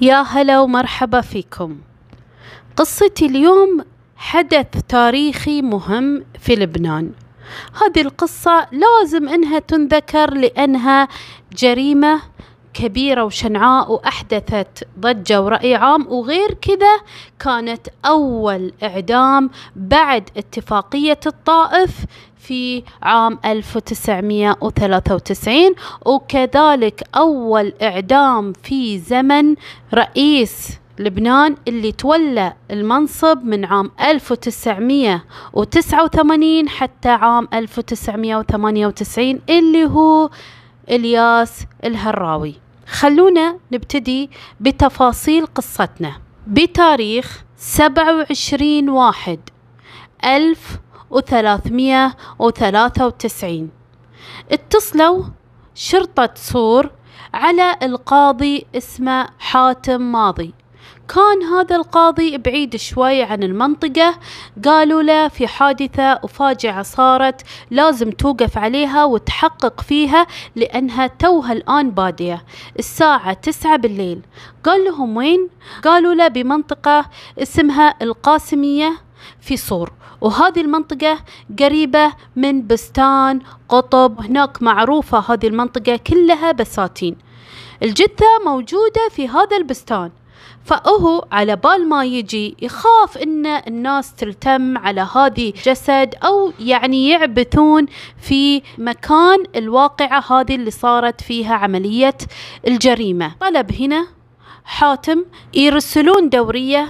يا هلا ومرحبا فيكم قصتي اليوم حدث تاريخي مهم في لبنان هذه القصة لازم انها تنذكر لانها جريمة كبيرة وشنعاء وأحدثت ضجة ورأي عام وغير كذا كانت أول إعدام بعد اتفاقية الطائف في عام 1993 وكذلك أول إعدام في زمن رئيس لبنان اللي تولى المنصب من عام 1989 حتى عام 1998 اللي هو الياس الهراوي خلونا نبتدي بتفاصيل قصتنا بتاريخ 27 واحد 1000 وثلاثمية وثلاثة وتسعين اتصلوا شرطة صور على القاضي اسمه حاتم ماضي كان هذا القاضي بعيد شوي عن المنطقة قالوا له في حادثة وفاجعة صارت لازم توقف عليها وتحقق فيها لأنها توها الآن بادية الساعة تسعة بالليل قال لهم وين؟ قالوا له بمنطقة اسمها القاسمية في صور وهذه المنطقة قريبة من بستان قطب هناك معروفة هذه المنطقة كلها بساتين الجثة موجودة في هذا البستان فأهو على بال ما يجي يخاف ان الناس تلتم على هذه جسد او يعني يعبثون في مكان الواقعة هذه اللي صارت فيها عملية الجريمة طلب هنا حاتم يرسلون دورية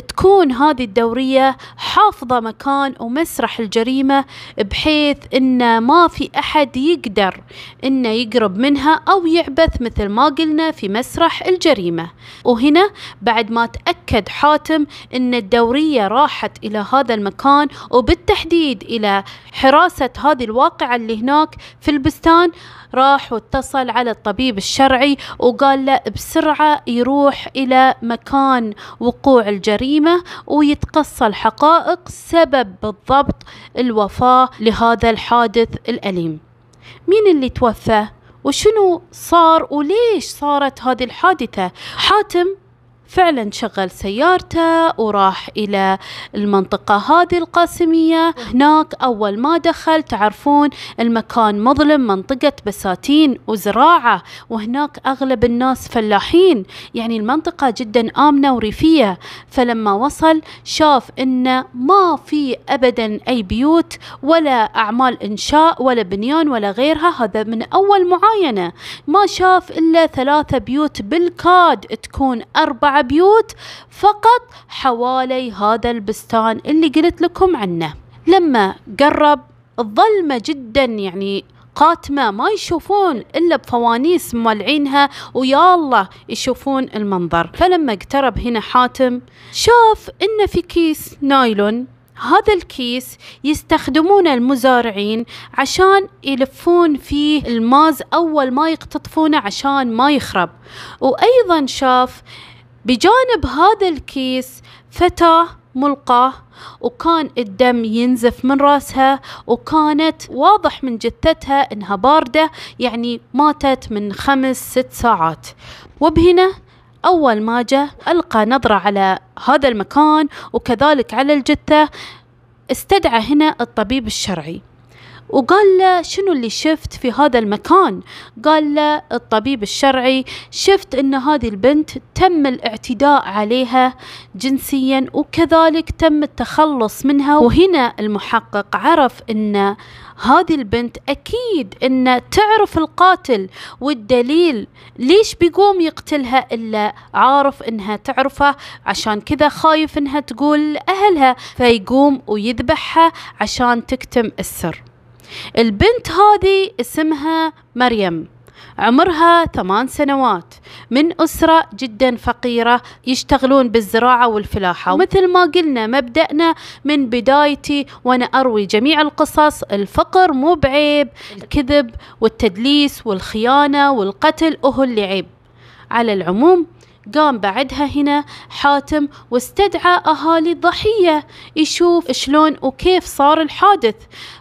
تكون هذه الدورية حافظة مكان ومسرح الجريمة بحيث إن ما في أحد يقدر إنه يقرب منها أو يعبث مثل ما قلنا في مسرح الجريمة وهنا بعد ما تأكد حاتم إن الدورية راحت إلى هذا المكان وبالتحديد إلى حراسة هذه الواقعة اللي هناك في البستان راح واتصل على الطبيب الشرعي وقال له بسرعة يروح إلى مكان وقوع الجريمة ويتقصى الحقائق سبب بالضبط الوفاة لهذا الحادث الأليم مين اللي توفى؟ وشنو صار وليش صارت هذه الحادثة حاتم فعلا شغل سيارته وراح إلى المنطقة هذه القاسمية هناك أول ما دخل تعرفون المكان مظلم منطقة بساتين وزراعة وهناك أغلب الناس فلاحين يعني المنطقة جدا آمنة وريفية فلما وصل شاف أنه ما في أبدا أي بيوت ولا أعمال إنشاء ولا بنيان ولا غيرها هذا من أول معاينة ما شاف إلا ثلاثة بيوت بالكاد تكون أربعة بيوت فقط حوالي هذا البستان اللي قلت لكم عنه لما قرب الظلمة جدا يعني قاتمة ما يشوفون إلا بفوانيس مولعينها ويا الله يشوفون المنظر فلما اقترب هنا حاتم شاف إن في كيس نايلون هذا الكيس يستخدمون المزارعين عشان يلفون فيه الماز أول ما يقتطفونه عشان ما يخرب وأيضا شاف بجانب هذا الكيس فتاة ملقاه وكان الدم ينزف من راسها وكانت واضح من جثتها انها باردة يعني ماتت من خمس ست ساعات وبهنا أول ما جاء ألقى نظرة على هذا المكان وكذلك على الجثة استدعى هنا الطبيب الشرعي وقال له شنو اللي شفت في هذا المكان قال له الطبيب الشرعي شفت ان هذه البنت تم الاعتداء عليها جنسيا وكذلك تم التخلص منها وهنا المحقق عرف ان هذه البنت اكيد ان تعرف القاتل والدليل ليش بيقوم يقتلها الا عارف انها تعرفه عشان كذا خايف انها تقول لاهلها فيقوم ويذبحها عشان تكتم السر البنت هذه اسمها مريم عمرها ثمان سنوات من أسرة جدا فقيرة يشتغلون بالزراعة والفلاحة ومثل ما قلنا مبدأنا من بدايتي وأنا أروي جميع القصص الفقر مو بعيب الكذب والتدليس والخيانة والقتل أهو اللي عيب على العموم قام بعدها هنا حاتم واستدعى أهالي الضحية يشوف شلون وكيف صار الحادث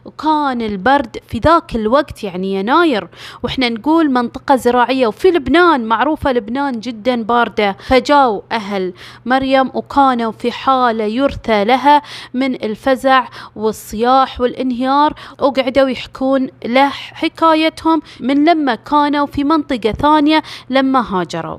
وكان البرد في ذاك الوقت يعني يناير وإحنا نقول منطقة زراعية وفي لبنان معروفة لبنان جدا باردة فجاو أهل مريم وكانوا في حالة يرثى لها من الفزع والصياح والانهيار وقعدوا يحكون له حكايتهم من لما كانوا في منطقة ثانية لما هاجروا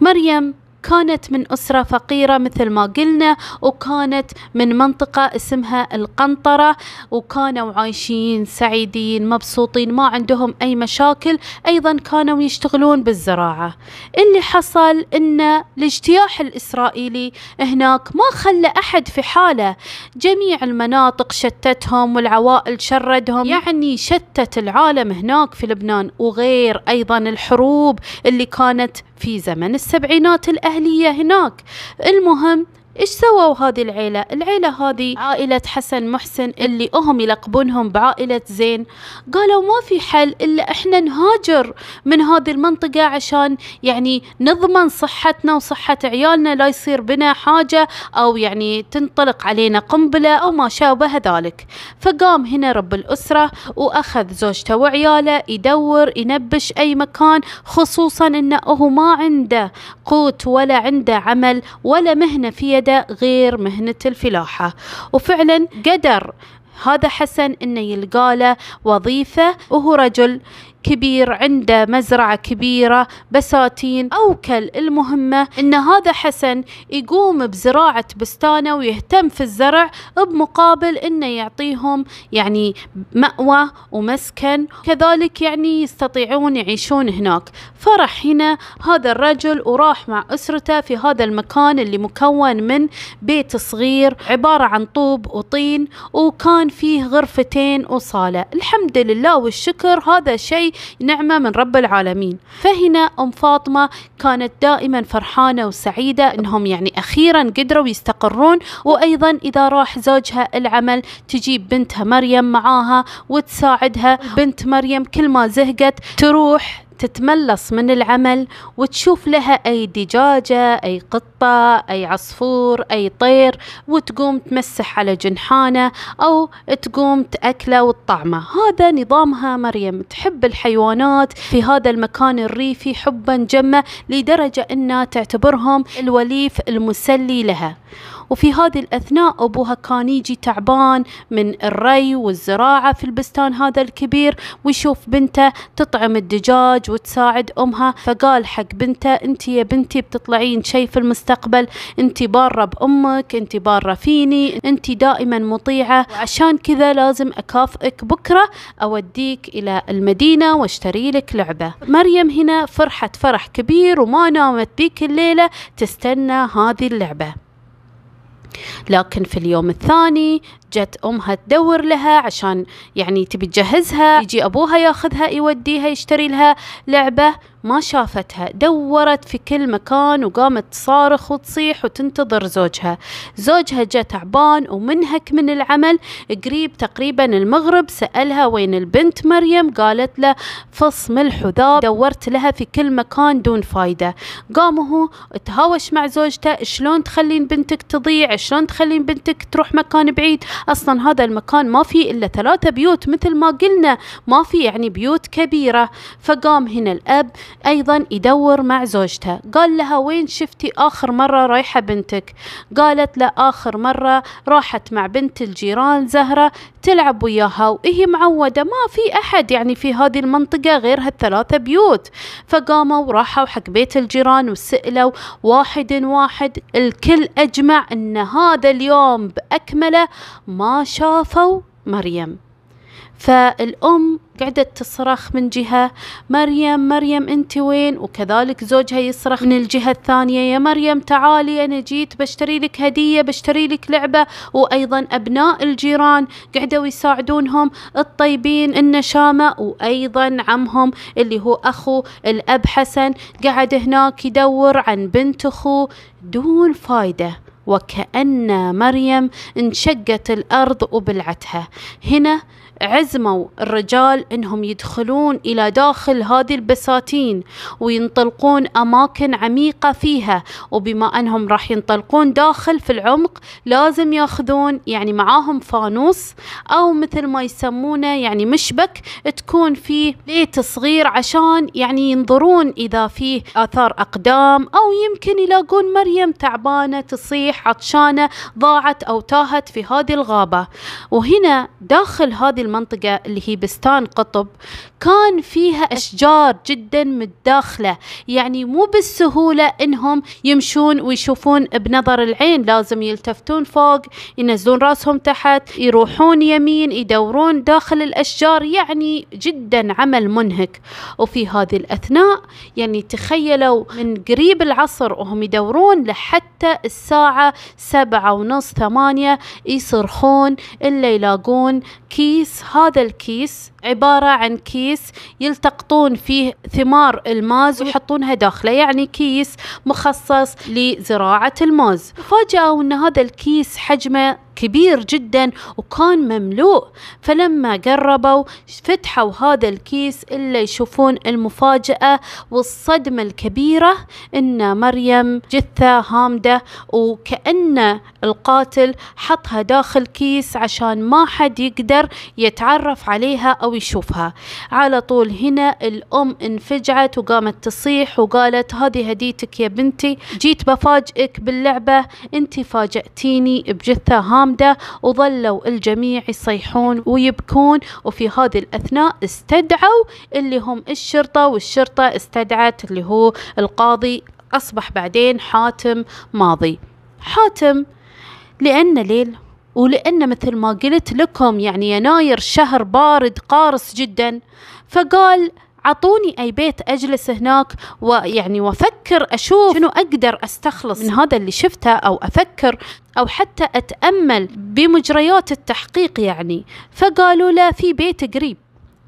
مريم كانت من أسرة فقيرة مثل ما قلنا وكانت من منطقة اسمها القنطرة وكانوا عايشين سعيدين مبسوطين ما عندهم أي مشاكل أيضا كانوا يشتغلون بالزراعة اللي حصل أن الاجتياح الإسرائيلي هناك ما خلى أحد في حاله جميع المناطق شتتهم والعوائل شردهم يعني شتت العالم هناك في لبنان وغير أيضا الحروب اللي كانت في زمن السبعينات الأهل الأهلية هناك المهم ايش سووا هذه العيله العيله هذه عائله حسن محسن اللي هم يلقبونهم بعائله زين قالوا ما في حل الا احنا نهاجر من هذه المنطقه عشان يعني نضمن صحتنا وصحه عيالنا لا يصير بنا حاجه او يعني تنطلق علينا قنبله او ما شابه ذلك فقام هنا رب الاسره واخذ زوجته وعياله يدور ينبش اي مكان خصوصا انه هو ما عنده قوت ولا عنده عمل ولا مهنه في يده مؤكدة غير مهنة الفلاحة وفعلا قدر هذا حسن انه يلقى له وظيفة وهو رجل كبير عنده مزرعة كبيرة بساتين أوكل المهمة أن هذا حسن يقوم بزراعة بستانه ويهتم في الزرع بمقابل أنه يعطيهم يعني مأوى ومسكن كذلك يعني يستطيعون يعيشون هناك فرح هنا هذا الرجل وراح مع أسرته في هذا المكان اللي مكون من بيت صغير عبارة عن طوب وطين وكان فيه غرفتين وصالة الحمد لله والشكر هذا شيء نعمة من رب العالمين فهنا أم فاطمة كانت دائما فرحانة وسعيدة أنهم يعني أخيرا قدروا يستقرون وأيضا إذا راح زوجها العمل تجيب بنتها مريم معاها وتساعدها بنت مريم كل ما زهقت تروح تتملص من العمل وتشوف لها أي دجاجة أي قطة أي عصفور أي طير وتقوم تمسح على جنحانه أو تقوم تأكله والطعمة هذا نظامها مريم تحب الحيوانات في هذا المكان الريفي حبا جما لدرجة أنها تعتبرهم الوليف المسلي لها وفي هذه الأثناء أبوها كان يجي تعبان من الري والزراعة في البستان هذا الكبير ويشوف بنته تطعم الدجاج وتساعد أمها فقال حق بنته أنت يا بنتي بتطلعين شي في المستقبل أنت بارة بأمك أنت بارة فيني أنت دائما مطيعة عشان كذا لازم أكافئك بكرة أوديك إلى المدينة واشتري لك لعبة مريم هنا فرحت فرح كبير وما نامت بيك الليلة تستنى هذه اللعبة لكن في اليوم الثاني جت امها تدور لها عشان يعني تبي تجهزها يجي ابوها ياخذها يوديها يشتري لها لعبه ما شافتها دورت في كل مكان وقامت تصارخ وتصيح وتنتظر زوجها زوجها جاء تعبان ومنهك من العمل قريب تقريبا المغرب سألها وين البنت مريم قالت له فص ملح وذاب دورت لها في كل مكان دون فايدة قام هو تهاوش مع زوجته شلون تخلين بنتك تضيع شلون تخلين بنتك تروح مكان بعيد اصلا هذا المكان ما فيه الا ثلاثة بيوت مثل ما قلنا ما في يعني بيوت كبيرة فقام هنا الاب ايضا يدور مع زوجته قال لها وين شفتي اخر مرة رايحة بنتك قالت له اخر مرة راحت مع بنت الجيران زهرة تلعب وياها وهي معودة ما في احد يعني في هذه المنطقة غير هالثلاثة بيوت فقاموا وراحوا حق بيت الجيران وسألوا واحد واحد الكل اجمع ان هذا اليوم باكمله ما شافوا مريم فالأم قعدت تصرخ من جهة مريم مريم أنت وين وكذلك زوجها يصرخ من الجهة الثانية يا مريم تعالي أنا جيت بشتري لك هدية بشتري لك لعبة وأيضا أبناء الجيران قعدوا يساعدونهم الطيبين النشامة وأيضا عمهم اللي هو أخو الأب حسن قعد هناك يدور عن بنت أخوه دون فايده وكأن مريم انشقت الأرض وبلعتها هنا عزموا الرجال انهم يدخلون الى داخل هذه البساتين وينطلقون اماكن عميقه فيها وبما انهم راح ينطلقون داخل في العمق لازم ياخذون يعني معاهم فانوس او مثل ما يسمونه يعني مشبك تكون فيه ليت صغير عشان يعني ينظرون اذا فيه اثار اقدام او يمكن يلاقون مريم تعبانه تصيح عطشانه ضاعت او تاهت في هذه الغابه وهنا داخل هذه المنطقة اللي هي بستان قطب كان فيها أشجار جدا متداخلة يعني مو بالسهولة إنهم يمشون ويشوفون بنظر العين لازم يلتفتون فوق ينزلون راسهم تحت يروحون يمين يدورون داخل الأشجار يعني جدا عمل منهك وفي هذه الأثناء يعني تخيلوا من قريب العصر وهم يدورون لحتى الساعة سبعة ونص ثمانية يصرخون إلا يلاقون كيس هذا الكيس عبارة عن كيس يلتقطون فيه ثمار الماز ويحطونها داخله يعني كيس مخصص لزراعة الماز فاجأوا أن هذا الكيس حجمه كبير جدا وكان مملوء فلما قربوا فتحوا هذا الكيس إلا يشوفون المفاجأة والصدمة الكبيرة إن مريم جثة هامدة وكأن القاتل حطها داخل كيس عشان ما حد يقدر يتعرف عليها أو ويشوفها على طول هنا الأم انفجعت وقامت تصيح وقالت هذه هديتك يا بنتي جيت بفاجئك باللعبة انت فاجأتيني بجثة هامدة وظلوا الجميع يصيحون ويبكون وفي هذه الأثناء استدعوا اللي هم الشرطة والشرطة استدعت اللي هو القاضي أصبح بعدين حاتم ماضي حاتم لأن ليل ولأن مثل ما قلت لكم يعني يناير شهر بارد قارس جدا فقال عطوني أي بيت أجلس هناك ويعني وأفكر أشوف شنو أقدر أستخلص من هذا اللي شفته أو أفكر أو حتى أتأمل بمجريات التحقيق يعني فقالوا لا في بيت قريب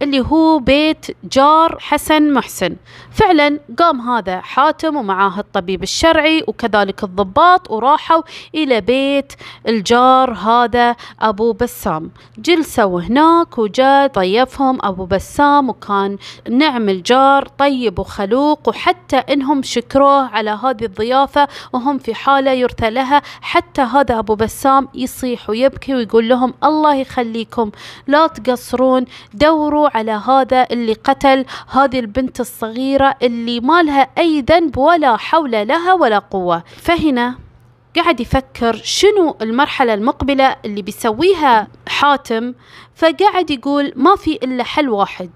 اللي هو بيت جار حسن محسن فعلا قام هذا حاتم ومعاه الطبيب الشرعي وكذلك الضباط وراحوا إلى بيت الجار هذا أبو بسام جلسوا هناك وجاء ضيفهم أبو بسام وكان نعم الجار طيب وخلوق وحتى إنهم شكروه على هذه الضيافة وهم في حالة يرثى لها حتى هذا أبو بسام يصيح ويبكي ويقول لهم الله يخليكم لا تقصرون دوروا على هذا اللي قتل هذه البنت الصغيرة اللي ما لها أي ذنب ولا حول لها ولا قوة فهنا قاعد يفكر شنو المرحلة المقبلة اللي بيسويها حاتم فقاعد يقول ما في إلا حل واحد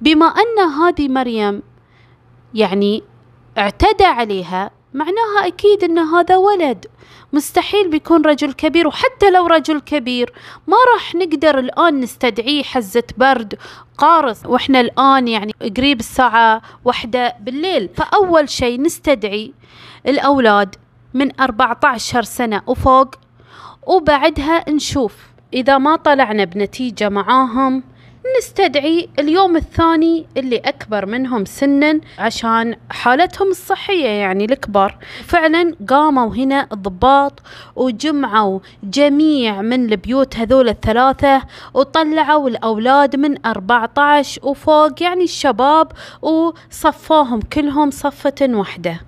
بما أن هذه مريم يعني اعتدى عليها معناها أكيد أن هذا ولد مستحيل بيكون رجل كبير وحتى لو رجل كبير ما راح نقدر الآن نستدعيه حزة برد قارص وإحنا الآن يعني قريب الساعة واحدة بالليل فأول شيء نستدعي الأولاد من 14 سنة وفوق وبعدها نشوف إذا ما طلعنا بنتيجة معاهم نستدعي اليوم الثاني اللي أكبر منهم سنا عشان حالتهم الصحية يعني الكبار فعلا قاموا هنا الضباط وجمعوا جميع من البيوت هذول الثلاثة وطلعوا الأولاد من 14 وفوق يعني الشباب وصفوهم كلهم صفة واحدة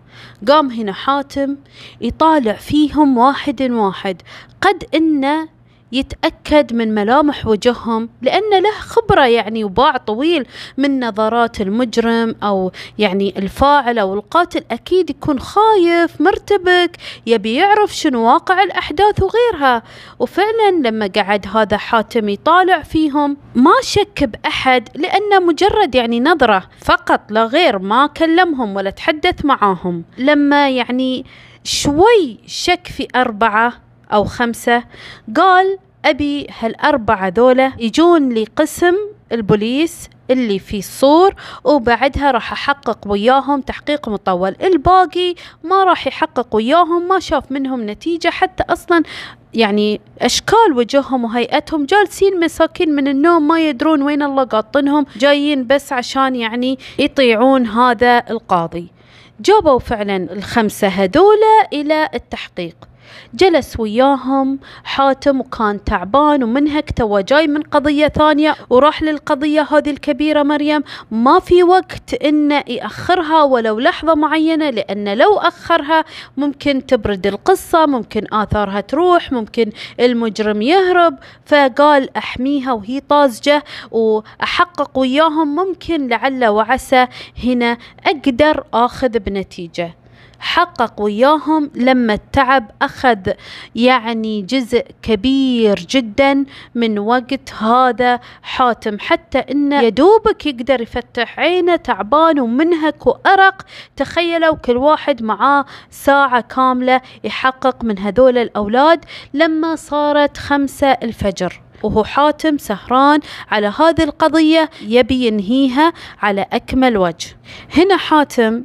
قام هنا حاتم يطالع فيهم واحد واحد قد إنه يتأكد من ملامح وجههم لأن له خبرة يعني وباع طويل من نظرات المجرم أو يعني الفاعل أو القاتل أكيد يكون خايف مرتبك يبي يعرف شنو واقع الأحداث وغيرها وفعلا لما قعد هذا حاتم يطالع فيهم ما شك بأحد لأنه مجرد يعني نظرة فقط لا غير ما كلمهم ولا تحدث معاهم لما يعني شوي شك في أربعة أو خمسة قال أبي هالأربعة دولة يجون لقسم البوليس اللي في الصور وبعدها راح أحقق وياهم تحقيق مطول الباقي ما راح يحقق وياهم ما شاف منهم نتيجة حتى أصلا يعني أشكال وجههم وهيئتهم جالسين مساكين من النوم ما يدرون وين الله قاطنهم جايين بس عشان يعني يطيعون هذا القاضي جابوا فعلا الخمسة هذولا إلى التحقيق جلس وياهم حاتم وكان تعبان ومنهك تو جاي من قضية ثانية وراح للقضية هذه الكبيرة مريم ما في وقت إنه يأخرها ولو لحظة معينة لأن لو أخرها ممكن تبرد القصة ممكن آثارها تروح ممكن المجرم يهرب فقال أحميها وهي طازجة وأحقق وياهم ممكن لعل وعسى هنا أقدر آخذ بنتيجة حقق وياهم لما التعب أخذ يعني جزء كبير جدا من وقت هذا حاتم حتى إنه يدوبك يقدر يفتح عينه تعبان ومنهك وأرق تخيلوا كل واحد معاه ساعة كاملة يحقق من هذول الأولاد لما صارت خمسة الفجر وهو حاتم سهران على هذه القضية يبي ينهيها على أكمل وجه هنا حاتم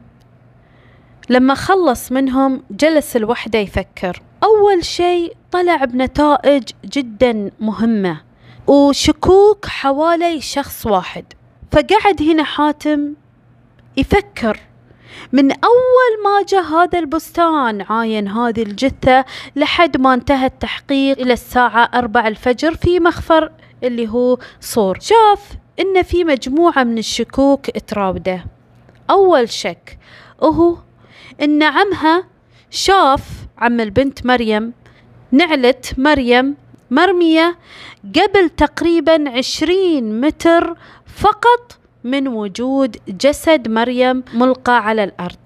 لما خلص منهم جلس الوحده يفكر اول شيء طلع بنتائج جدا مهمه وشكوك حوالي شخص واحد فقعد هنا حاتم يفكر من أول ما جاء هذا البستان عاين هذه الجثة لحد ما انتهى التحقيق إلى الساعة أربع الفجر في مخفر اللي هو صور شاف إن في مجموعة من الشكوك تراوده أول شك وهو إن عمها شاف عم البنت مريم نعلة مريم مرمية قبل تقريبا عشرين متر فقط من وجود جسد مريم ملقى على الأرض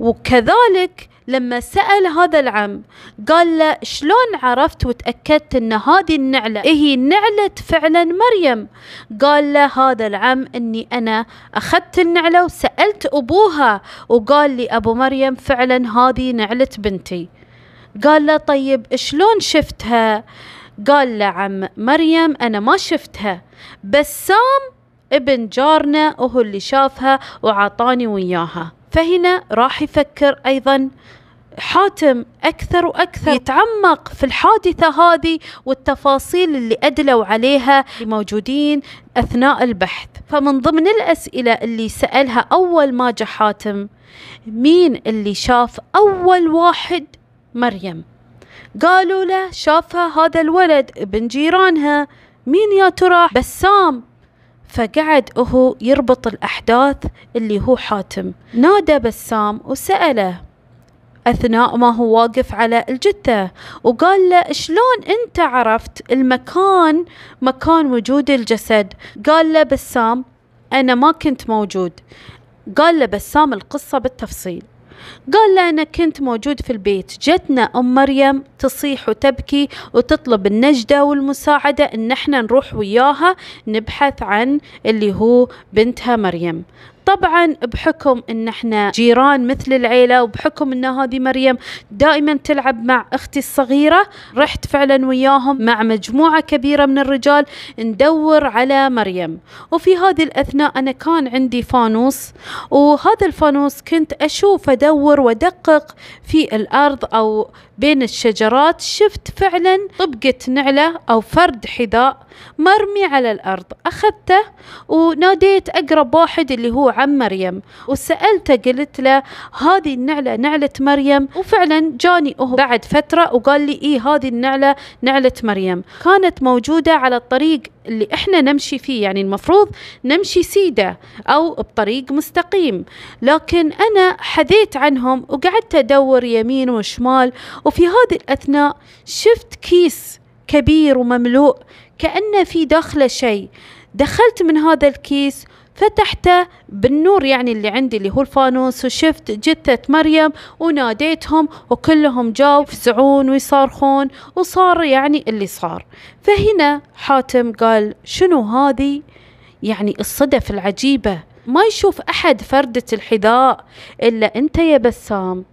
وكذلك لما سأل هذا العم قال له شلون عرفت وتأكدت أن هذه النعلة إيه هي نعلة فعلا مريم قال له هذا العم أني أنا أخذت النعلة وسألت أبوها وقال لي أبو مريم فعلا هذه نعلة بنتي قال له طيب شلون شفتها قال له عم مريم أنا ما شفتها بسام ابن جارنا وهو اللي شافها وعطاني وياها فهنا راح يفكر أيضا حاتم أكثر وأكثر يتعمق في الحادثة هذه والتفاصيل اللي أدلوا عليها موجودين أثناء البحث فمن ضمن الأسئلة اللي سألها أول ما جاء حاتم مين اللي شاف أول واحد مريم قالوا له شافها هذا الولد ابن جيرانها مين يا ترى بسام فقعد هو يربط الأحداث اللي هو حاتم نادى بسام وسأله أثناء ما هو واقف على الجثة وقال له شلون أنت عرفت المكان مكان وجود الجسد قال له بسام أنا ما كنت موجود قال له بسام القصة بالتفصيل قال لا أنا كنت موجود في البيت جتنا أم مريم تصيح وتبكي وتطلب النجدة والمساعدة إن احنا نروح وياها نبحث عن اللي هو بنتها مريم طبعا بحكم ان احنا جيران مثل العيله وبحكم ان هذه مريم دائما تلعب مع اختي الصغيره رحت فعلا وياهم مع مجموعه كبيره من الرجال ندور على مريم وفي هذه الاثناء انا كان عندي فانوس وهذا الفانوس كنت اشوف ادور وادقق في الارض او بين الشجرات شفت فعلا طبقة نعلة أو فرد حذاء مرمي على الأرض أخذته وناديت أقرب واحد اللي هو عم مريم وسألته قلت له هذه النعلة نعلة مريم وفعلا جاني هو بعد فترة وقال لي إيه هذه النعلة نعلة مريم كانت موجودة على الطريق اللي احنا نمشي فيه يعني المفروض نمشي سيدة أو بطريق مستقيم لكن أنا حذيت عنهم وقعدت أدور يمين وشمال وفي هذه الأثناء شفت كيس كبير ومملوء كأن في داخله شيء دخلت من هذا الكيس فتحته بالنور يعني اللي عندي اللي هو الفانوس وشفت جثة مريم وناديتهم وكلهم جاوا يفزعون ويصارخون وصار يعني اللي صار فهنا حاتم قال شنو هذه يعني الصدف العجيبة ما يشوف أحد فردة الحذاء إلا أنت يا بسام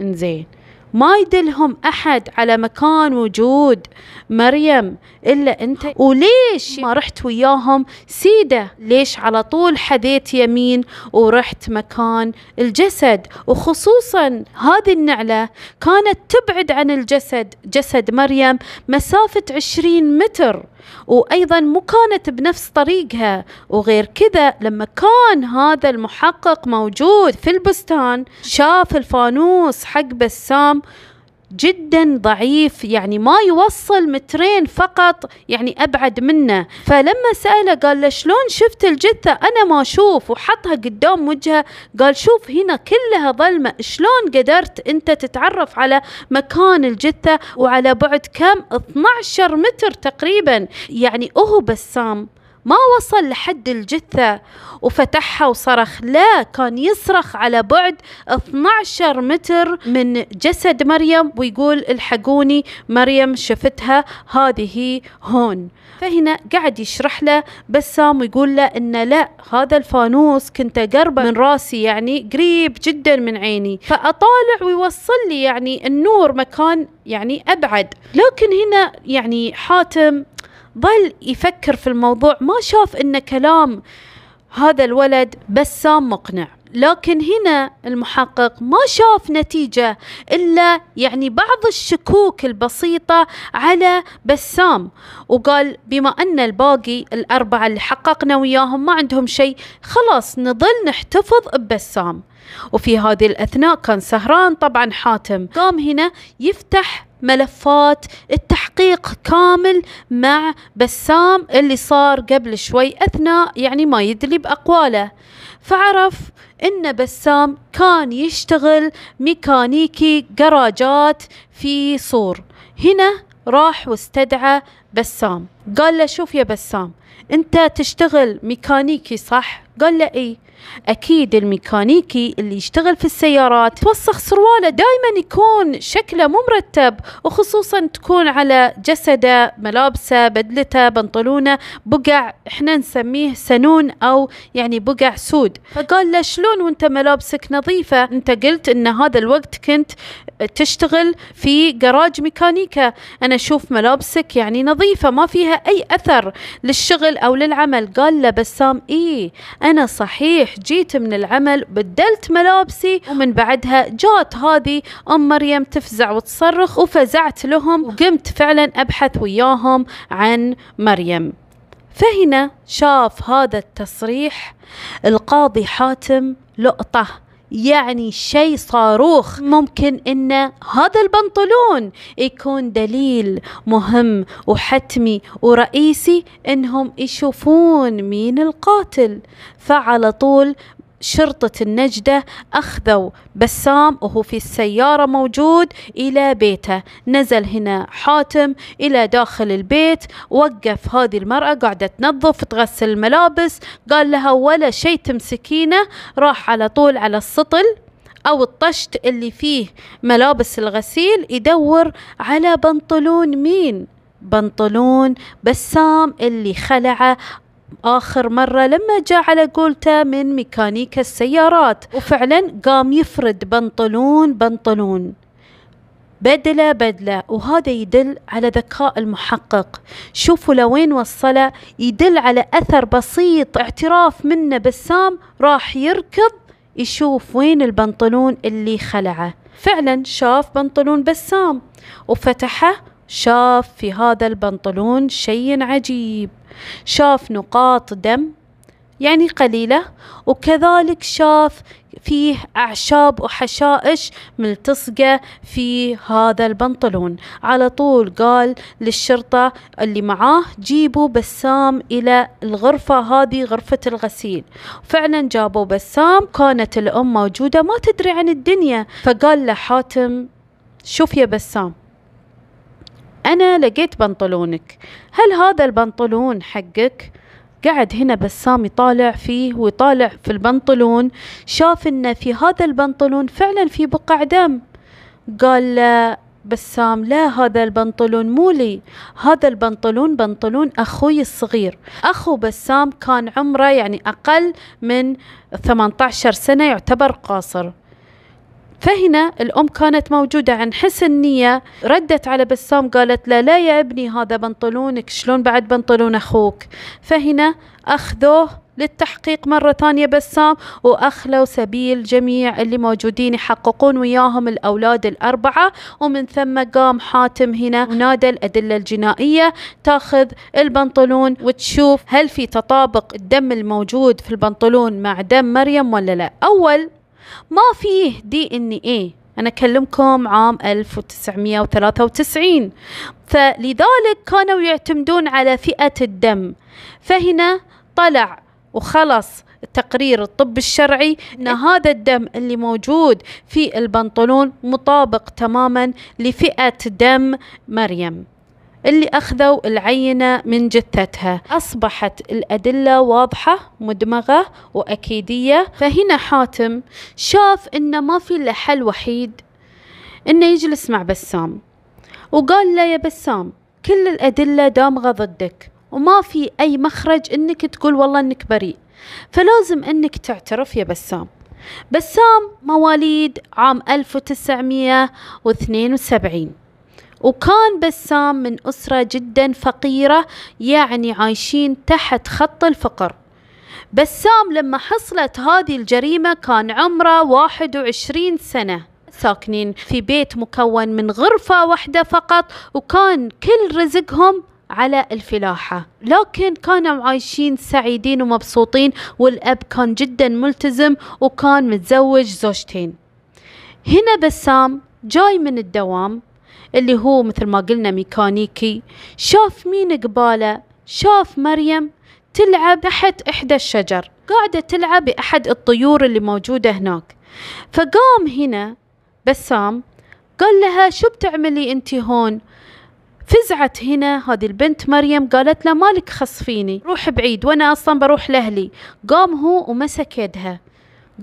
انزين ما يدلهم أحد على مكان وجود مريم إلا أنت وليش ما رحت وياهم سيدة ليش على طول حذيت يمين ورحت مكان الجسد وخصوصا هذه النعلة كانت تبعد عن الجسد جسد مريم مسافة عشرين متر وأيضا مو كانت بنفس طريقها وغير كذا لما كان هذا المحقق موجود في البستان شاف الفانوس حق بسام جدا ضعيف يعني ما يوصل مترين فقط يعني أبعد منه فلما سأله قال له شلون شفت الجثة أنا ما أشوف وحطها قدام وجهه قال شوف هنا كلها ظلمة شلون قدرت أنت تتعرف على مكان الجثة وعلى بعد كم 12 متر تقريبا يعني أهو بسام ما وصل لحد الجثة وفتحها وصرخ لا كان يصرخ على بعد 12 متر من جسد مريم ويقول الحقوني مريم شفتها هذه هون فهنا قاعد يشرح له بسام ويقول له ان لا هذا الفانوس كنت قربه من راسي يعني قريب جدا من عيني فاطالع ويوصل لي يعني النور مكان يعني ابعد لكن هنا يعني حاتم ظل يفكر في الموضوع ما شاف ان كلام هذا الولد بسام مقنع لكن هنا المحقق ما شاف نتيجة إلا يعني بعض الشكوك البسيطة على بسام وقال بما أن الباقي الأربعة اللي حققنا وياهم ما عندهم شيء خلاص نظل نحتفظ ببسام وفي هذه الأثناء كان سهران طبعا حاتم قام هنا يفتح ملفات التحقيق كامل مع بسام اللي صار قبل شوي أثناء يعني ما يدلي بأقواله فعرف ان بسام كان يشتغل ميكانيكي جراجات في صور هنا راح واستدعى بسام قال له شوف يا بسام انت تشتغل ميكانيكي صح قال له ايه أكيد الميكانيكي اللي يشتغل في السيارات توسخ سرواله دائما يكون شكله مو مرتب وخصوصا تكون على جسده ملابسه بدلته بنطلونه بقع احنا نسميه سنون أو يعني بقع سود فقال له شلون وانت ملابسك نظيفة انت قلت ان هذا الوقت كنت تشتغل في جراج ميكانيكا انا اشوف ملابسك يعني نظيفة ما فيها اي اثر للشغل او للعمل قال له بسام ايه انا صحيح صحيح جيت من العمل بدلت ملابسي ومن بعدها جات هذه أم مريم تفزع وتصرخ وفزعت لهم وقمت فعلا أبحث وياهم عن مريم فهنا شاف هذا التصريح القاضي حاتم لقطة يعني شيء صاروخ ممكن ان هذا البنطلون يكون دليل مهم وحتمي ورئيسي انهم يشوفون مين القاتل فعلى طول شرطة النجدة أخذوا بسام وهو في السيارة موجود إلى بيته نزل هنا حاتم إلى داخل البيت وقف هذه المرأة قاعدة تنظف تغسل الملابس قال لها ولا شيء تمسكينه راح على طول على السطل أو الطشت اللي فيه ملابس الغسيل يدور على بنطلون مين بنطلون بسام اللي خلعه آخر مرة لما جاء على قولته من ميكانيكا السيارات وفعلا قام يفرد بنطلون بنطلون بدلة بدلة وهذا يدل على ذكاء المحقق شوفوا لوين وصله يدل على أثر بسيط اعتراف منه بسام راح يركض يشوف وين البنطلون اللي خلعه فعلا شاف بنطلون بسام وفتحه شاف في هذا البنطلون شيء عجيب شاف نقاط دم يعني قليلة وكذلك شاف فيه أعشاب وحشائش ملتصقة في هذا البنطلون على طول قال للشرطة اللي معاه جيبوا بسام إلى الغرفة هذه غرفة الغسيل فعلا جابوا بسام كانت الأم موجودة ما تدري عن الدنيا فقال له حاتم شوف يا بسام أنا لقيت بنطلونك هل هذا البنطلون حقك؟ قعد هنا بسام يطالع فيه ويطالع في البنطلون شاف إن في هذا البنطلون فعلا في بقع دم قال لا بسام لا هذا البنطلون مو لي هذا البنطلون بنطلون أخوي الصغير أخو بسام كان عمره يعني أقل من 18 سنة يعتبر قاصر فهنا الأم كانت موجودة عن حسن نية ردت على بسام قالت له لا يا ابني هذا بنطلونك شلون بعد بنطلون أخوك فهنا أخذوه للتحقيق مرة ثانية بسام وأخلوا سبيل جميع اللي موجودين يحققون وياهم الأولاد الأربعة ومن ثم قام حاتم هنا ونادى الأدلة الجنائية تاخذ البنطلون وتشوف هل في تطابق الدم الموجود في البنطلون مع دم مريم ولا لا أول ما فيه دي ان اي انا اكلمكم عام 1993 فلذلك كانوا يعتمدون على فئة الدم فهنا طلع وخلص تقرير الطب الشرعي ان إيه. هذا الدم اللي موجود في البنطلون مطابق تماما لفئه دم مريم اللي أخذوا العينة من جثتها أصبحت الأدلة واضحة مدمغة وأكيدية فهنا حاتم شاف إنه ما في إلا حل وحيد إنه يجلس مع بسام وقال له يا بسام كل الأدلة دامغة ضدك وما في أي مخرج إنك تقول والله إنك بريء فلازم إنك تعترف يا بسام بسام مواليد عام 1972 وكان بسام من أسرة جدا فقيرة يعني عايشين تحت خط الفقر بسام لما حصلت هذه الجريمة كان عمره 21 سنة ساكنين في بيت مكون من غرفة واحدة فقط وكان كل رزقهم على الفلاحة لكن كانوا عايشين سعيدين ومبسوطين والأب كان جدا ملتزم وكان متزوج زوجتين هنا بسام جاي من الدوام اللي هو مثل ما قلنا ميكانيكي شاف مين قباله شاف مريم تلعب تحت إحدى الشجر قاعدة تلعب بأحد الطيور اللي موجودة هناك فقام هنا بسام قال لها شو بتعملي انت هون فزعت هنا هذه البنت مريم قالت له مالك خص فيني روح بعيد وانا اصلا بروح لاهلي قام هو ومسك يدها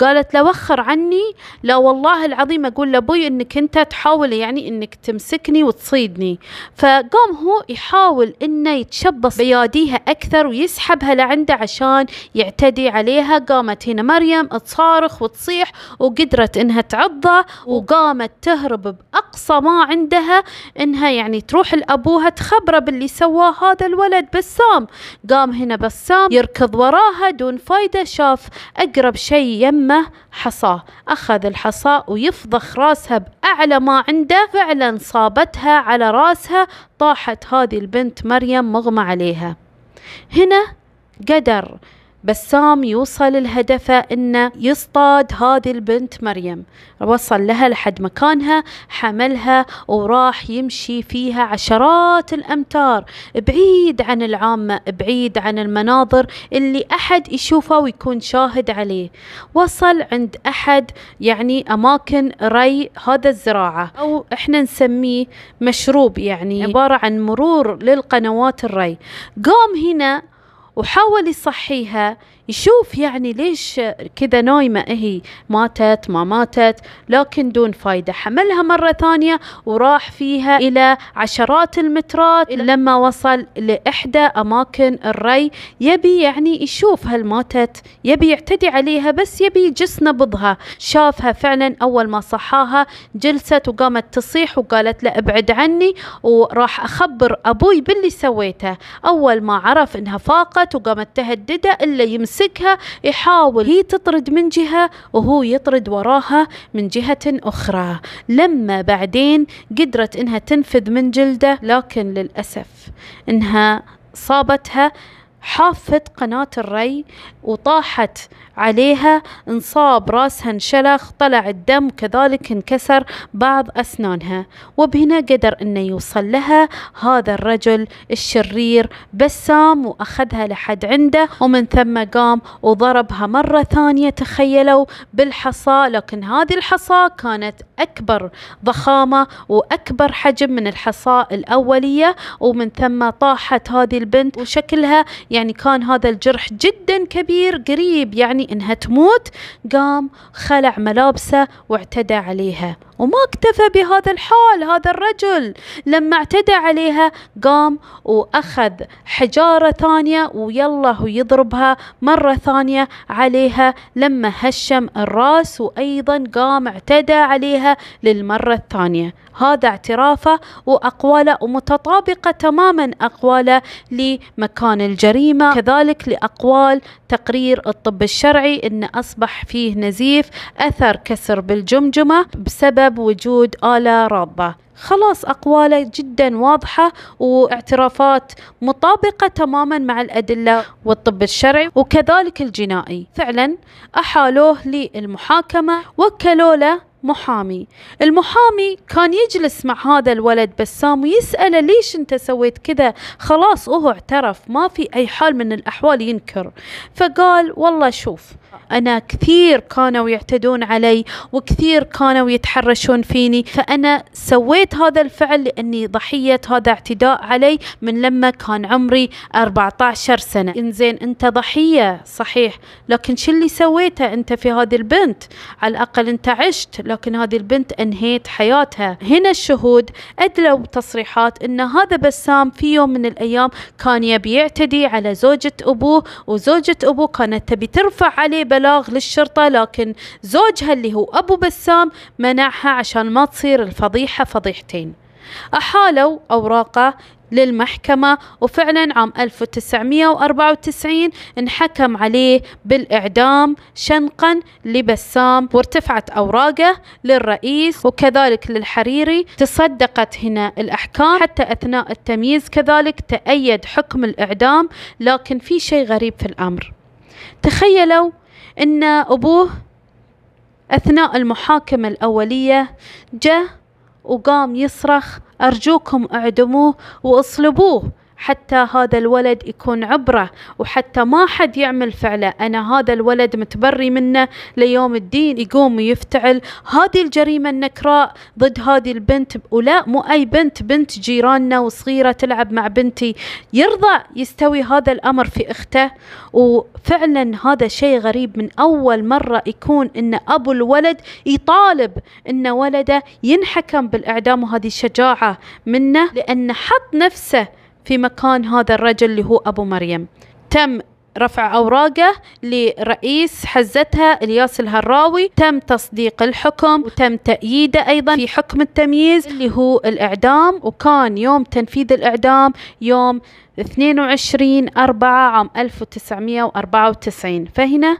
قالت لوخر وخر عني لا والله العظيم أقول لأبوي أنك أنت تحاول يعني أنك تمسكني وتصيدني فقام هو يحاول أنه يتشبص بياديها أكثر ويسحبها لعنده عشان يعتدي عليها قامت هنا مريم تصارخ وتصيح وقدرت أنها تعضه وقامت تهرب بأقصى ما عندها أنها يعني تروح لأبوها تخبره باللي سواه هذا الولد بسام قام هنا بسام يركض وراها دون فايدة شاف أقرب شيء يم ثم حصاه أخذ الحصاء ويفضخ راسها بأعلى ما عنده فعلا صابتها على راسها طاحت هذه البنت مريم مغمى عليها هنا قدر بسام يوصل الهدف انه يصطاد هذه البنت مريم وصل لها لحد مكانها حملها وراح يمشي فيها عشرات الامتار بعيد عن العامة بعيد عن المناظر اللي احد يشوفه ويكون شاهد عليه وصل عند احد يعني اماكن ري هذا الزراعة او احنا نسميه مشروب يعني إيه. عبارة عن مرور للقنوات الري قام هنا وحاول يصحيها يشوف يعني ليش كذا نايمة هي ماتت ما ماتت لكن دون فايدة حملها مرة ثانية وراح فيها إلى عشرات المترات لما وصل لإحدى أماكن الري يبي يعني يشوف هل ماتت يبي يعتدي عليها بس يبي جس نبضها شافها فعلا أول ما صحاها جلست وقامت تصيح وقالت له ابعد عني وراح أخبر أبوي باللي سويته أول ما عرف إنها فاقت وقامت تهدده إلا يمس يمسكها يحاول هي تطرد من جهة وهو يطرد وراها من جهة أخرى لما بعدين قدرت إنها تنفذ من جلده لكن للأسف إنها صابتها حافت قناة الري وطاحت عليها انصاب راسها انشلخ طلع الدم كذلك انكسر بعض أسنانها وبهنا قدر أنه يوصل لها هذا الرجل الشرير بسام وأخذها لحد عنده ومن ثم قام وضربها مرة ثانية تخيلوا بالحصى لكن هذه الحصى كانت أكبر ضخامة وأكبر حجم من الحصى الأولية ومن ثم طاحت هذه البنت وشكلها يعني كان هذا الجرح جدا كبير قريب يعني الثاني إنها تموت قام خلع ملابسه واعتدى عليها وما اكتفى بهذا الحال هذا الرجل لما اعتدى عليها قام وأخذ حجارة ثانية ويلا يضربها مرة ثانية عليها لما هشم الراس وأيضا قام اعتدى عليها للمرة الثانية هذا اعترافه وأقواله ومتطابقة تماما أقواله لمكان الجريمة كذلك لأقوال تقرير الطب الشرعي أن أصبح فيه نزيف أثر كسر بالجمجمة بسبب بسبب وجود آلة رابة خلاص أقواله جدا واضحة واعترافات مطابقة تماما مع الأدلة والطب الشرعي وكذلك الجنائي فعلا أحالوه للمحاكمة وكلوا له محامي المحامي كان يجلس مع هذا الولد بسام ويسأله ليش انت سويت كذا خلاص هو اعترف ما في اي حال من الاحوال ينكر فقال والله شوف أنا كثير كانوا يعتدون علي وكثير كانوا يتحرشون فيني فأنا سويت هذا الفعل لأني ضحية هذا اعتداء علي من لما كان عمري 14 سنة إنزين أنت ضحية صحيح لكن شو اللي سويته أنت في هذه البنت على الأقل أنت عشت لكن هذه البنت أنهيت حياتها هنا الشهود أدلوا تصريحات أن هذا بسام في يوم من الأيام كان يبي يعتدي على زوجة أبوه وزوجة أبوه كانت تبي ترفع عليه عليه بلاغ للشرطة لكن زوجها اللي هو أبو بسام منعها عشان ما تصير الفضيحة فضيحتين أحالوا أوراقه للمحكمة وفعلا عام 1994 انحكم عليه بالإعدام شنقا لبسام وارتفعت أوراقه للرئيس وكذلك للحريري تصدقت هنا الأحكام حتى أثناء التمييز كذلك تأيد حكم الإعدام لكن في شيء غريب في الأمر تخيلوا أن أبوه أثناء المحاكمة الأولية جاء وقام يصرخ أرجوكم اعدموه واصلبوه حتى هذا الولد يكون عبرة وحتى ما حد يعمل فعله أنا هذا الولد متبري منه ليوم الدين يقوم ويفتعل هذه الجريمة النكراء ضد هذه البنت ولا مو أي بنت بنت جيراننا وصغيرة تلعب مع بنتي يرضى يستوي هذا الأمر في أخته وفعلا هذا شيء غريب من أول مرة يكون أن أبو الولد يطالب أن ولده ينحكم بالإعدام وهذه شجاعة منه لأنه حط نفسه في مكان هذا الرجل اللي هو أبو مريم تم رفع أوراقه لرئيس حزتها الياس الهراوي تم تصديق الحكم وتم تأييده أيضا في حكم التمييز اللي هو الإعدام وكان يوم تنفيذ الإعدام يوم 22 4 عام 1994 فهنا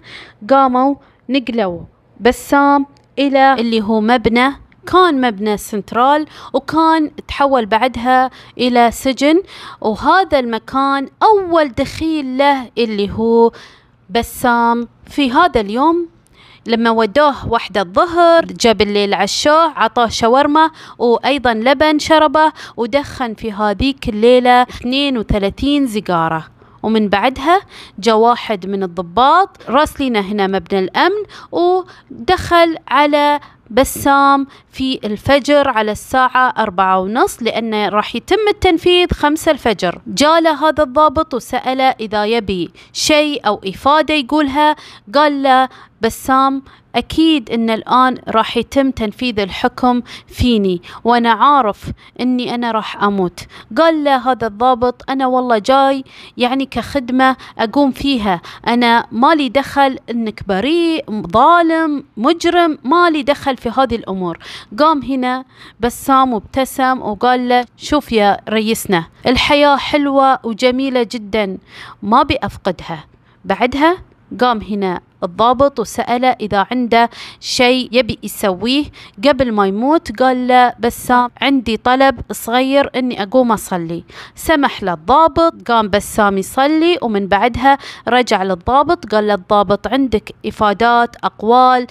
قاموا نقلوا بسام إلى اللي هو مبنى كان مبنى سنترال وكان تحول بعدها إلى سجن وهذا المكان أول دخيل له اللي هو بسام في هذا اليوم لما ودوه وحدة الظهر جاب الليل عشاه عطاه شاورما وأيضا لبن شربه ودخن في هذيك الليلة 32 زقارة ومن بعدها جاء واحد من الضباط راسلينا هنا مبنى الأمن ودخل على بسام في الفجر على الساعة أربعة ونص لأنه راح يتم التنفيذ خمسة الفجر جاله هذا الضابط وسأله إذا يبي شيء أو إفادة يقولها قال له بسام أكيد أن الآن راح يتم تنفيذ الحكم فيني وأنا عارف أني أنا راح أموت قال له هذا الضابط أنا والله جاي يعني كخدمة أقوم فيها أنا مالي دخل أنك بريء ظالم مجرم مالي دخل يتساهل في هذه الأمور قام هنا بسام وابتسم وقال له شوف يا ريسنا الحياة حلوة وجميلة جدا ما بأفقدها بعدها قام هنا الضابط وسأله إذا عنده شيء يبي يسويه قبل ما يموت قال له بسام عندي طلب صغير إني أقوم أصلي سمح للضابط الضابط قام بسام يصلي ومن بعدها رجع للضابط قال له الضابط عندك إفادات أقوال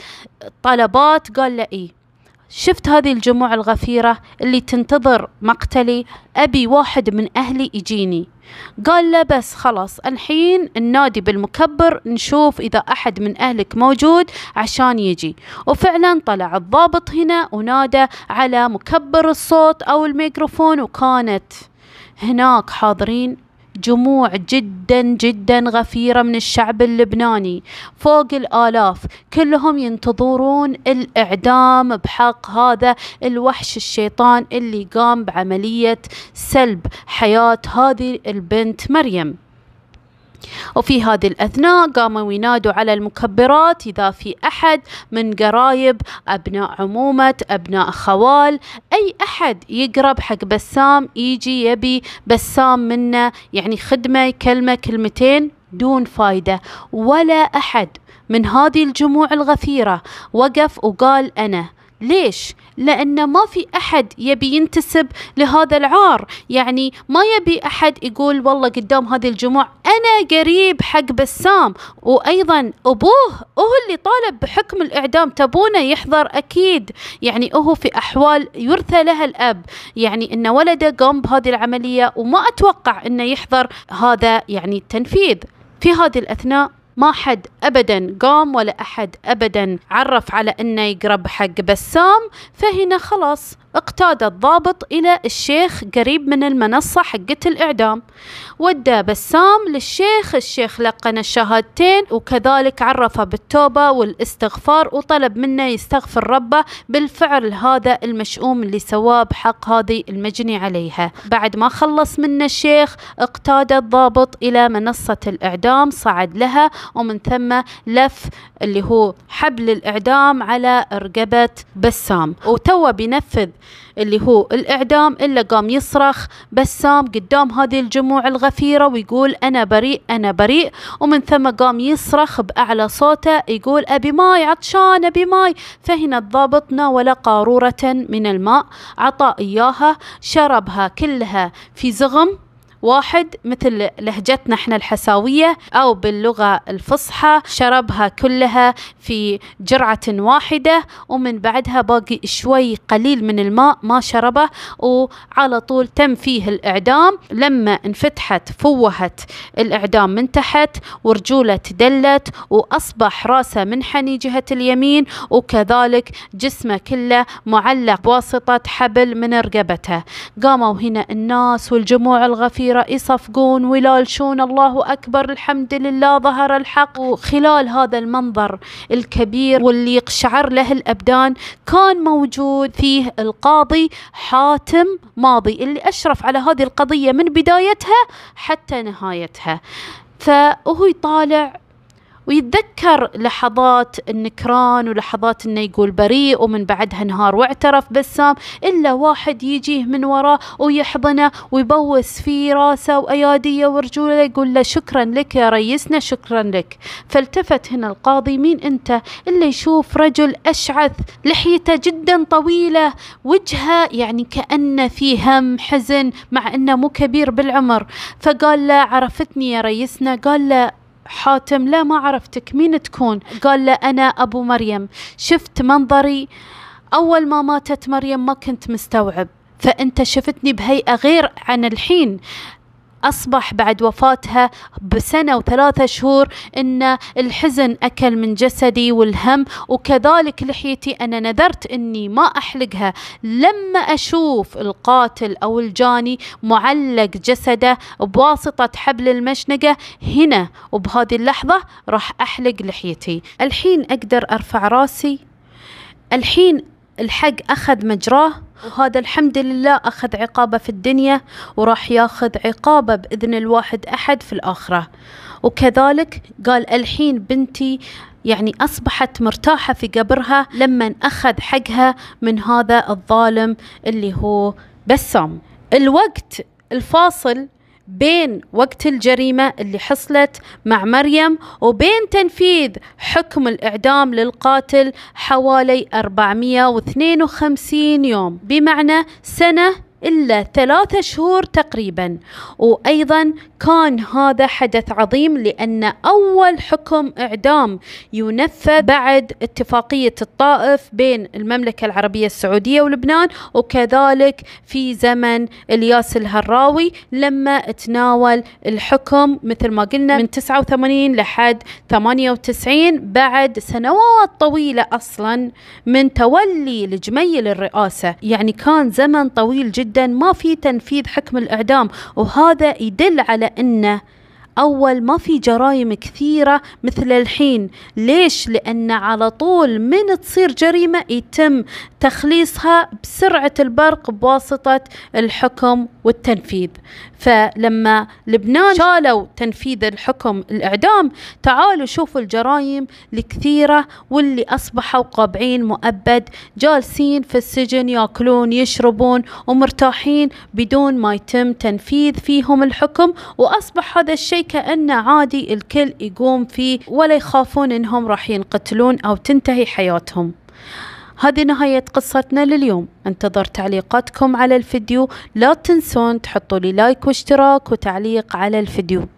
طلبات قال له إيه شفت هذه الجموع الغفيرة اللي تنتظر مقتلي أبي واحد من أهلي يجيني قال له بس خلاص الحين النادي بالمكبر نشوف إذا أحد من أهلك موجود عشان يجي وفعلا طلع الضابط هنا ونادى على مكبر الصوت أو الميكروفون وكانت هناك حاضرين جموع جدا جدا غفيرة من الشعب اللبناني فوق الآلاف كلهم ينتظرون الإعدام بحق هذا الوحش الشيطان اللي قام بعملية سلب حياة هذه البنت مريم وفي هذه الأثناء قاموا ينادوا على المكبرات إذا في أحد من قرايب أبناء عمومة أبناء خوال أي أحد يقرب حق بسام يجي يبي بسام منه يعني خدمة يكلمه كلمتين دون فايدة ولا أحد من هذه الجموع الغفيرة وقف وقال أنا ليش؟ لأن ما في أحد يبي ينتسب لهذا العار يعني ما يبي أحد يقول والله قدام هذه الجموع أنا قريب حق بسام وأيضا أبوه هو اللي طالب بحكم الإعدام تبونه يحضر أكيد يعني هو في أحوال يرثى لها الأب يعني أن ولده قام بهذه العملية وما أتوقع أنه يحضر هذا يعني التنفيذ في هذه الأثناء ما حد ابدا قام ولا احد ابدا عرف على انه يقرب حق بسام فهنا خلاص اقتاد الضابط إلى الشيخ قريب من المنصة حقة الإعدام ودى بسام للشيخ الشيخ لقن الشهادتين وكذلك عرفه بالتوبة والاستغفار وطلب منه يستغفر ربه بالفعل هذا المشؤوم اللي سواه بحق هذه المجني عليها بعد ما خلص منه الشيخ اقتاد الضابط إلى منصة الإعدام صعد لها ومن ثم لف اللي هو حبل الإعدام على رقبة بسام وتوى بينفذ اللي هو الإعدام إلا قام يصرخ بسام قدام هذه الجموع الغفيرة ويقول أنا بريء أنا بريء ومن ثم قام يصرخ بأعلى صوته يقول أبي ماي عطشان أبي ماي فهنا الضابط ناول قارورة من الماء عطى إياها شربها كلها في زغم واحد مثل لهجتنا احنا الحساوية أو باللغة الفصحى شربها كلها في جرعة واحدة ومن بعدها باقي شوي قليل من الماء ما شربه وعلى طول تم فيه الإعدام لما انفتحت فوهت الإعدام من تحت ورجوله تدلت وأصبح راسه منحني جهة اليمين وكذلك جسمه كله معلق بواسطة حبل من رقبته قاموا هنا الناس والجموع الغفيرة كثيرة ولال شون الله أكبر الحمد لله ظهر الحق وخلال هذا المنظر الكبير واللي يقشعر له الأبدان كان موجود فيه القاضي حاتم ماضي اللي أشرف على هذه القضية من بدايتها حتى نهايتها فهو يطالع ويتذكر لحظات النكران ولحظات انه يقول بريء ومن بعدها انهار واعترف بسام الا واحد يجيه من وراه ويحضنه ويبوس في راسه واياديه ورجوله يقول له شكرا لك يا ريسنا شكرا لك فالتفت هنا القاضي مين انت الا يشوف رجل اشعث لحيته جدا طويله وجهه يعني كانه في هم حزن مع انه مو كبير بالعمر فقال له عرفتني يا ريسنا قال له حاتم لا ما عرفتك مين تكون قال له أنا أبو مريم شفت منظري أول ما ماتت مريم ما كنت مستوعب فأنت شفتني بهيئة غير عن الحين أصبح بعد وفاتها بسنة وثلاثة شهور أن الحزن أكل من جسدي والهم وكذلك لحيتي أنا نذرت أني ما أحلقها لما أشوف القاتل أو الجاني معلق جسده بواسطة حبل المشنقة هنا وبهذه اللحظة راح أحلق لحيتي الحين أقدر أرفع راسي الحين الحق أخذ مجراه وهذا الحمد لله أخذ عقابه في الدنيا وراح ياخذ عقابه بإذن الواحد أحد في الآخرة وكذلك قال الحين بنتي يعني أصبحت مرتاحة في قبرها لما أخذ حقها من هذا الظالم اللي هو بسام الوقت الفاصل بين وقت الجريمة اللي حصلت مع مريم وبين تنفيذ حكم الإعدام للقاتل حوالي 452 يوم بمعنى سنة إلا ثلاثة شهور تقريبا وأيضا كان هذا حدث عظيم لأن أول حكم إعدام ينفذ بعد اتفاقية الطائف بين المملكة العربية السعودية ولبنان وكذلك في زمن الياس الهراوي لما تناول الحكم مثل ما قلنا من 89 لحد 98 بعد سنوات طويلة أصلا من تولي الجميل الرئاسة يعني كان زمن طويل جدا ما في تنفيذ حكم الإعدام وهذا يدل على أنه أول ما في جرائم كثيرة مثل الحين ليش؟ لأن على طول من تصير جريمة يتم تخليصها بسرعة البرق بواسطة الحكم والتنفيذ فلما لبنان شالوا تنفيذ الحكم الإعدام تعالوا شوفوا الجرائم الكثيرة واللي أصبحوا قابعين مؤبد جالسين في السجن ياكلون يشربون ومرتاحين بدون ما يتم تنفيذ فيهم الحكم وأصبح هذا الشيء شيء كأنه عادي الكل يقوم فيه ولا يخافون انهم راح ينقتلون او تنتهي حياتهم هذه نهاية قصتنا لليوم انتظر تعليقاتكم على الفيديو لا تنسون تحطوا لي لايك واشتراك وتعليق على الفيديو